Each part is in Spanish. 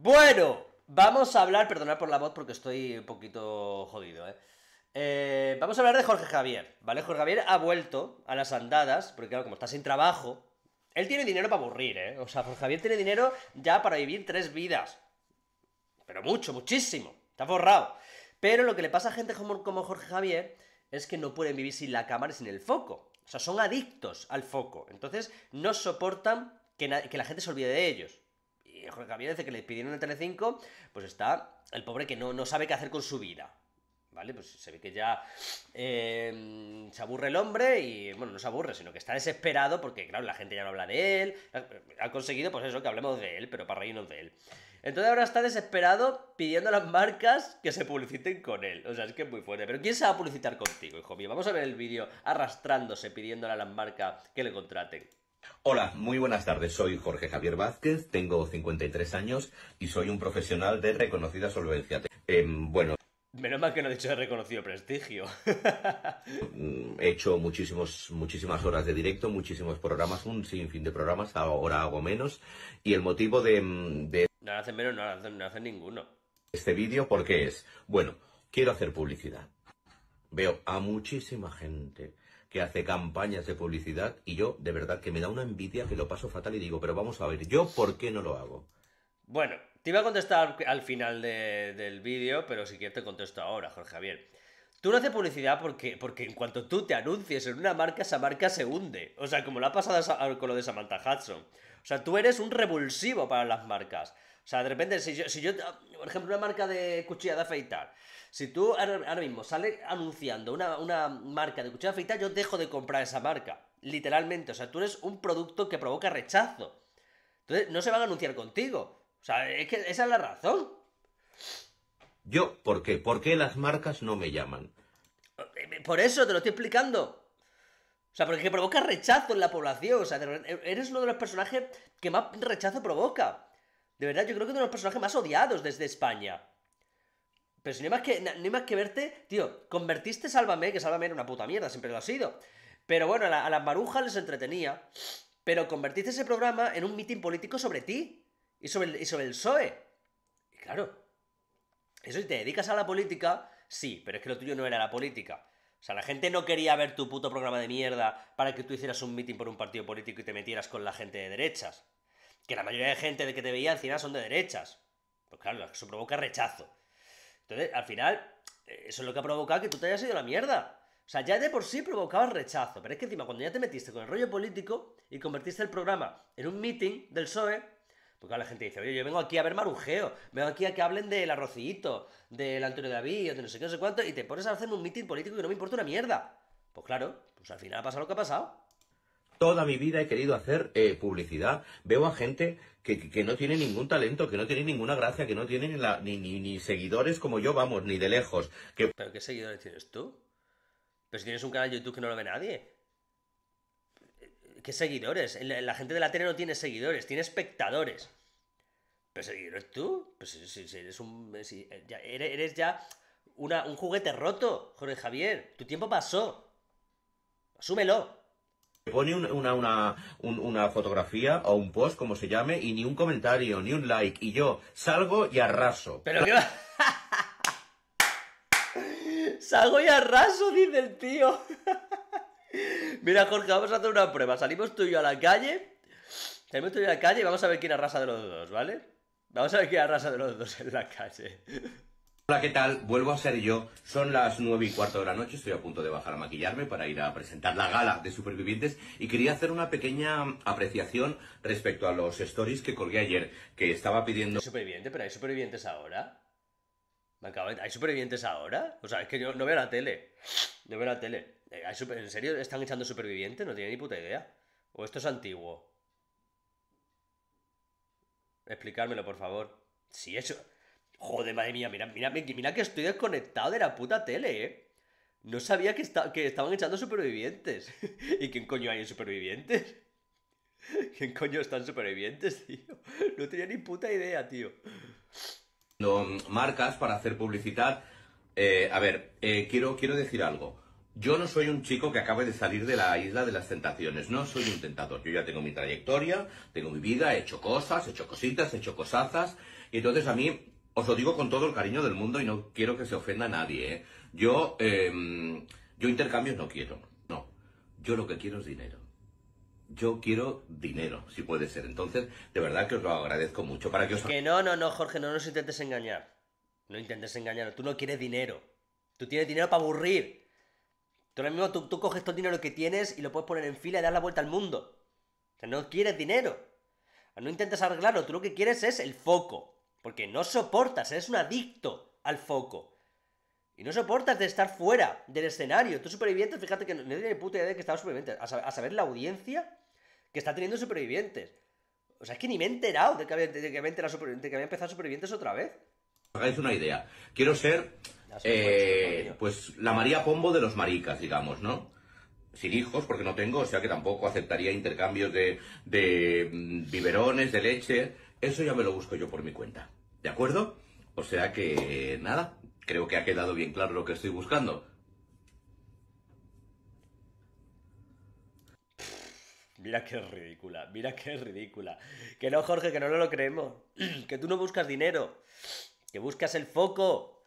Bueno, vamos a hablar, perdonad por la voz porque estoy un poquito jodido, ¿eh? ¿eh? vamos a hablar de Jorge Javier, ¿vale? Jorge Javier ha vuelto a las andadas, porque claro, como está sin trabajo, él tiene dinero para aburrir, ¿eh? O sea, Jorge Javier tiene dinero ya para vivir tres vidas. Pero mucho, muchísimo. Está borrado. Pero lo que le pasa a gente como, Jorge Javier es que no pueden vivir sin la cámara y sin el foco. O sea, son adictos al foco. Entonces, no soportan que la gente se olvide de ellos y Jorge Javier desde que le pidieron en Telecinco, pues está el pobre que no, sabe qué hacer con su vida. ¿Vale? Pues se ve que ya eh, se aburre el hombre y, bueno, no se aburre, sino que está desesperado porque, claro, la gente ya no habla de él. Ha conseguido, pues eso, que hablemos de él, pero para reírnos de él. Entonces ahora está desesperado pidiendo a las marcas que se publiciten con él. O sea, es que es muy fuerte. Pero ¿quién se va a publicitar contigo, hijo mío? Vamos a ver el vídeo arrastrándose pidiéndole a las marcas que le contraten. Hola, muy buenas tardes. Soy Jorge Javier Vázquez, tengo 53 años y soy un profesional de reconocida solvencia. Em, bueno. Menos mal que no he dicho de reconocido prestigio. Mm, he hecho muchísimos, muchísimas horas de directo, muchísimos programas, un sinfín de programas, ahora hago menos. Y el motivo de. Mm, de no hacen menos, no hacen, hacen ninguno. Este vídeo, ¿por qué es? Bueno, quiero hacer publicidad. Veo a muchísima gente que hace campañas de publicidad y yo de verdad que me da una envidia que lo paso fatal y digo, pero vamos a ver, ¿yo por qué no lo hago? Bueno, te iba a contestar al final del vídeo, pero si quieres te contesto ahora, Jorge Javier. Tú no haces publicidad porque, porque en cuanto tú te anuncies en una marca, esa marca se hunde. O sea, como lo ha pasado con lo de Samantha Hudson. O sea, tú eres un revulsivo para las marcas. O sea, de repente, si yo, si yo, por ejemplo, una marca de cuchilla de afeitar, si tú ahora mismo sales anunciando una, una marca de cuchilla de afeitar, yo dejo de comprar esa marca. Literalmente, o sea, tú eres un producto que provoca rechazo. Entonces, no se van a anunciar contigo. O sea, es que esa es la razón. Yo, ¿por qué? ¿Por qué las marcas no me llaman? Por eso te lo estoy explicando. O sea, porque provoca rechazo en la población. O sea, eres uno de los personajes que más rechazo provoca. De verdad, yo creo que es uno de los personajes más odiados desde España. Pero si no hay más que, más que verte, tío, convertiste Sálvame, que Sálvame era una puta mierda, siempre lo ha sido. Pero bueno, a, las marujas les entretenía. Pero convertiste ese programa en un mitin político sobre ti y sobre y sobre el PSOE. Y claro, eso si te dedicas a la política, sí, pero es que lo tuyo no era la política. O sea, la gente no quería ver tu puto programa de mierda para que tú hicieras un mitin por un partido político y te metieras con la gente de derechas que la mayoría de gente de que te veía encima son de derechas. Pues claro, eso provoca rechazo. Entonces, al final, eh, eso es lo que ha provocado que tú te hayas ido a la mierda. O sea, ya de por sí provocabas rechazo, pero es que encima cuando ya te metiste con el rollo político y convertiste el programa en un meeting del PSOE, porque la gente dice, oye, yo vengo aquí a ver marujeo, vengo aquí a que hablen del arrocito, del Antonio David, de no sé qué, no sé cuánto, y te pones a hacer un meeting político que no me importa una mierda. Pues claro, pues al final ha pasado lo que ha pasado. Toda mi vida he querido hacer eh, publicidad. Veo a gente que, no tiene ningún talento, que no tiene ninguna gracia, que no tiene ni, seguidores como yo, vamos, ni de lejos. ¿Pero qué seguidores tienes tú? Pero si tienes un canal de YouTube que no lo ve nadie. ¿Qué seguidores? La, gente de la tele no tiene seguidores, tiene espectadores. ¿Pero seguidores tú? Pues si, eres un... Eh, ya, ya un juguete roto, Jorge Javier. Tu tiempo pasó. Asúmelo pone una, una, una, fotografía o un post, como se llame, y ni un comentario, ni un like. Y yo salgo y arraso. Pero Salgo y arraso, dice el tío. Mira, Jorge, vamos a hacer una prueba. Salimos tú y yo a la calle. Salimos tú y yo a la calle y vamos a ver quién arrasa de los dos, ¿vale? Vamos a ver quién arrasa de los dos en la calle. Hola, ¿qué tal? Vuelvo a ser yo. Son las nueve y cuarto de la noche, estoy a punto de bajar a maquillarme para ir a presentar la gala de supervivientes y quería hacer una pequeña apreciación respecto a los stories que colgué ayer, que estaba pidiendo... ¿Superviviente? ¿Pero hay supervivientes ahora? Me ¿Hay supervivientes ahora? O sea, es que yo no veo la tele. No veo la tele. Eh, ¿En serio están echando supervivientes? No tiene ni puta idea. ¿O esto es antiguo? Explicármelo, por favor. Si eso... Joder, madre mía, mira, mira, mira que estoy desconectado de la puta tele, ¿eh? No sabía que, que estaban echando supervivientes. ¿Y quién coño hay en supervivientes? ¿Quién coño están supervivientes, tío? No tenía ni puta idea, tío. Marcas para hacer publicidad. Eh, a ver, eh, quiero, quiero decir algo. Yo no soy un chico que acabe de salir de la isla de las tentaciones, no soy un tentador. Yo ya tengo mi trayectoria, tengo mi vida, he hecho cosas, he hecho cositas, he hecho cosazas. Y entonces a mí os lo digo con todo el cariño del mundo y no quiero que se ofenda a nadie. ¿eh? Yo, em, yo intercambios no quiero. No. Yo lo que quiero es dinero. Yo quiero dinero, si puede ser. Entonces, de verdad que os lo agradezco mucho para que no, no, no, Jorge, no nos intentes engañar. No intentes engañar. Tú no quieres dinero. Tú tienes dinero para aburrir. Tú ahora mismo tú, coges todo el dinero que tienes y lo puedes poner en fila y dar la vuelta al mundo. O sea, no quieres dinero. No intentes arreglarlo. Tú lo que quieres es el foco. Porque no soportas, eres un adicto al foco. Y no soportas de estar fuera del escenario. Tú supervivientes, fíjate que no, tiene puta idea de que estaban supervivientes. A, saber la audiencia que está teniendo supervivientes. O sea, es que ni me he enterado de que había, empezado supervivientes otra vez. Hagáis una idea. Quiero ser, eh, pues, la María Pombo de los maricas, digamos, ¿no? sin hijos, porque no tengo, o sea que tampoco aceptaría intercambios de mm, biberones, de leche. Eso ya me lo busco yo por mi cuenta. ¿De acuerdo? O sea que nada, creo que ha quedado bien claro lo que estoy buscando. Mira qué ridícula, mira qué ridícula. Que no, Jorge, que no, lo creemos. Que tú no buscas dinero, que buscas el foco,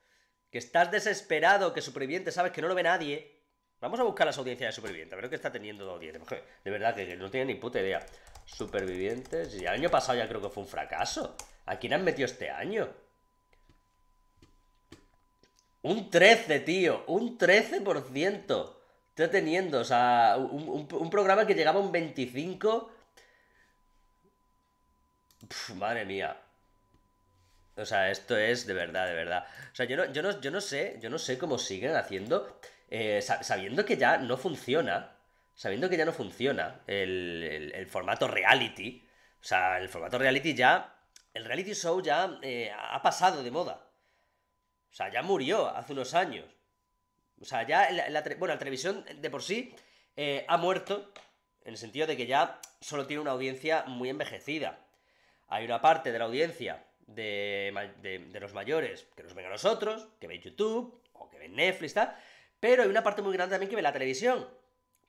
que estás desesperado, que superviviente, sabes que no lo ve nadie. Vamos a buscar las audiencias de supervivientes, a ver qué está teniendo de audiencia. De verdad que, no tiene ni puta idea. Supervivientes, y el año pasado ya creo que fue un fracaso. ¿A quién han metido este año? Un 13, tío. Un 13%. Estoy teniendo, o sea, un, programa que llegaba a un 25. madre mía. O sea, esto es de verdad, de verdad. O sea, yo no, yo no, sé, yo no sé cómo siguen haciendo. Eh, sabiendo que ya no funciona. Sabiendo que ya no funciona el formato reality. O sea, el formato reality ya el reality show ya eh, ha pasado de moda. O sea, ya murió hace unos años. O sea, ya la, televisión de por sí eh, ha muerto en el sentido de que ya solo tiene una audiencia muy envejecida. Hay una parte de la audiencia de, los mayores que nos ven a nosotros, que ven YouTube o que ven Netflix, pero hay una parte muy grande también que ve la televisión.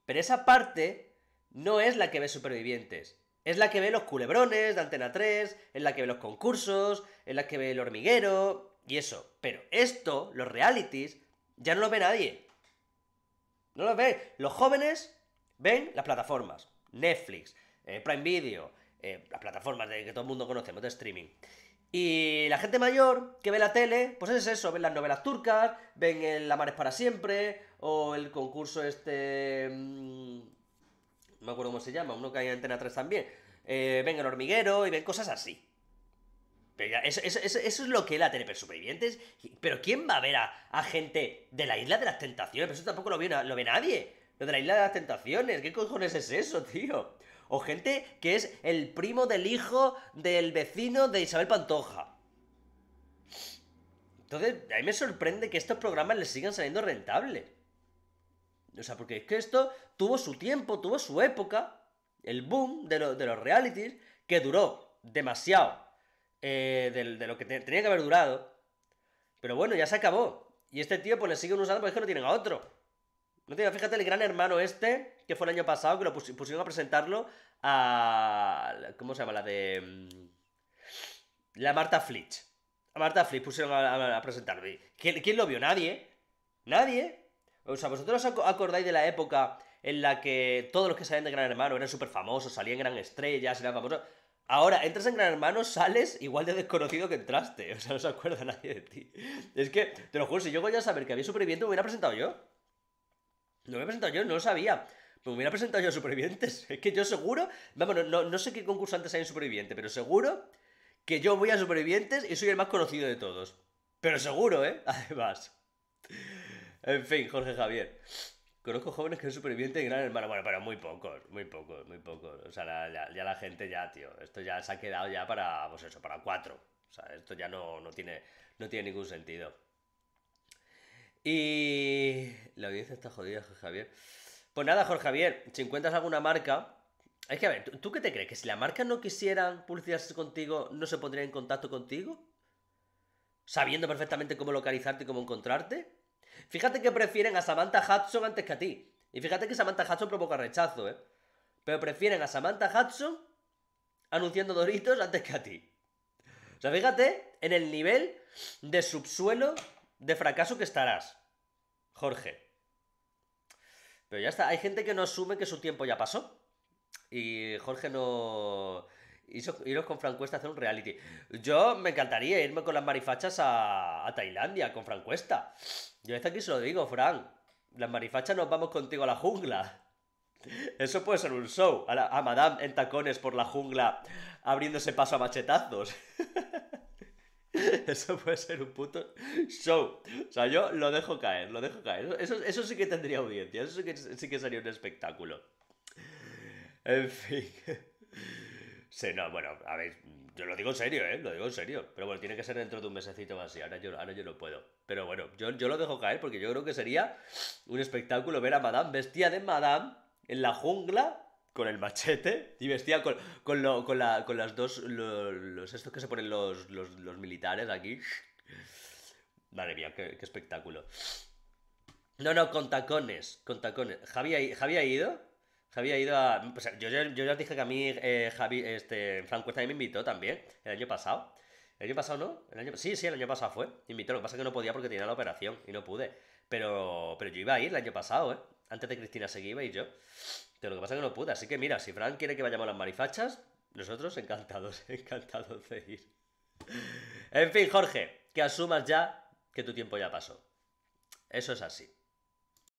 Pero esa parte no es la que ve supervivientes. Es la que ve los culebrones de Antena 3, es la que ve los concursos, es la que ve el hormiguero y eso. Pero esto, los realities, ya no lo ve nadie. No lo ve. Los jóvenes ven las plataformas. Netflix, eh, Prime Video, eh, las plataformas de que todo el mundo conocemos de streaming. Y la gente mayor que ve la tele, pues es eso, ven las novelas turcas, ven el es para siempre, o el concurso este... Mm, no me acuerdo cómo se llama, uno que hay en Antena 3 también, eh, venga el hormiguero y ven cosas así. Pero ya, eso, es lo que es la tele, pero supervivientes. Pero ¿quién va a ver a, gente de la isla de las tentaciones? Pero eso tampoco lo ve, lo ve nadie. Lo de la isla de las tentaciones, ¿qué cojones es eso, tío? O gente que es el primo del hijo del vecino de Isabel Pantoja. Entonces, a mí me sorprende que estos programas le sigan saliendo rentables. O sea, porque es que esto tuvo su tiempo, tuvo su época, el boom de, los realities, que duró demasiado eh, de, lo que tenía que haber durado. Pero bueno, ya se acabó. Y este tío pues le siguen usando porque es que no tienen a otro. No tiene fíjate el gran hermano este, que fue el año pasado, que lo pusieron a presentarlo a... ¿Cómo se llama? La de... Mm, la Marta Flitch. A Marta Flitch pusieron a, a presentarlo. ¿Quién lo vio? Nadie. Nadie. O sea, ¿vosotros os acordáis de la época en la que todos los que salían de Gran Hermano eran súper famosos, salían gran estrellas, eran famosos? Ahora, entras en Gran Hermano, sales igual de desconocido que entraste. O sea, no se acuerda nadie de ti. Es que, te lo juro, si yo voy a saber que había supervivientes, me hubiera presentado yo. Lo me hubiera presentado yo, no lo sabía. Me hubiera presentado yo a supervivientes. Es que yo seguro. Vamos, no, sé qué concursantes hay en supervivientes, pero seguro que yo voy a supervivientes y soy el más conocido de todos. Pero seguro, ¿eh? Además. En fin, Jorge Javier. Conozco jóvenes que son supervivientes de Gran Hermano. Bueno, pero muy pocos, muy pocos, muy pocos. O sea, ya la gente ya, tío. Esto ya se ha quedado ya para, pues eso, para cuatro. O sea, esto ya no, no, tiene, no tiene ningún sentido. Y la audiencia está jodida, Jorge Javier. Pues nada, Jorge Javier, si encuentras alguna marca... Es que, a ver, ¿tú, qué te crees? ¿Que si la marca no quisieran publicarse contigo, no se pondría en contacto contigo? ¿Sabiendo perfectamente cómo localizarte y cómo encontrarte? Fíjate que prefieren a Samantha Hudson antes que a ti. Y fíjate que Samantha Hudson provoca rechazo, ¿eh? Pero prefieren a Samantha Hudson anunciando Doritos antes que a ti. O sea, fíjate en el nivel de subsuelo de fracaso que estarás, Jorge. Pero ya está, hay gente que no asume que su tiempo ya pasó. Y Jorge no iros con Francuesta a hacer un reality. Yo me encantaría irme con las marifachas a, Tailandia con Francuesta. Yo desde aquí se lo digo, Fran. Las marifachas nos vamos contigo a la jungla. Eso puede ser un show. A, Madame en tacones por la jungla abriéndose paso a machetazos. Eso puede ser un puto show. O sea, yo lo dejo caer, lo dejo caer. Eso, sí que tendría audiencia, eso sí que, sí que sería un espectáculo. En fin. Sí, no, bueno, a ver, yo lo digo en serio, ¿eh? Lo digo en serio. Pero bueno, tiene que ser dentro de un mesecito más así. Ahora yo, ahora yo no puedo. Pero bueno, yo, yo lo dejo caer porque yo creo que sería un espectáculo ver a Madame vestida de Madame en la jungla con el machete y vestida con, con, lo, con, la, con las dos. los estos que se ponen los, militares aquí. Madre mía, qué, espectáculo. No, no, con tacones, con tacones. Javier ha ido. Javi ha ido a. yo, yo, ya os dije que a mí eh, Javi, este, Frank Cuesta me invitó también el año pasado. ¿El año pasado no? Sí, sí, el año pasado fue. Invitó, lo que pasa es que no podía porque tenía la operación y no pude. Pero, pero yo iba a ir el año pasado, ¿eh? Antes de Cristina seguía y yo. Pero lo que pasa es que no pude. Así que mira, si Frank quiere que vayamos a las marifachas, nosotros encantados, encantados de ir. En fin, Jorge, que asumas ya que tu tiempo ya pasó. Eso es así.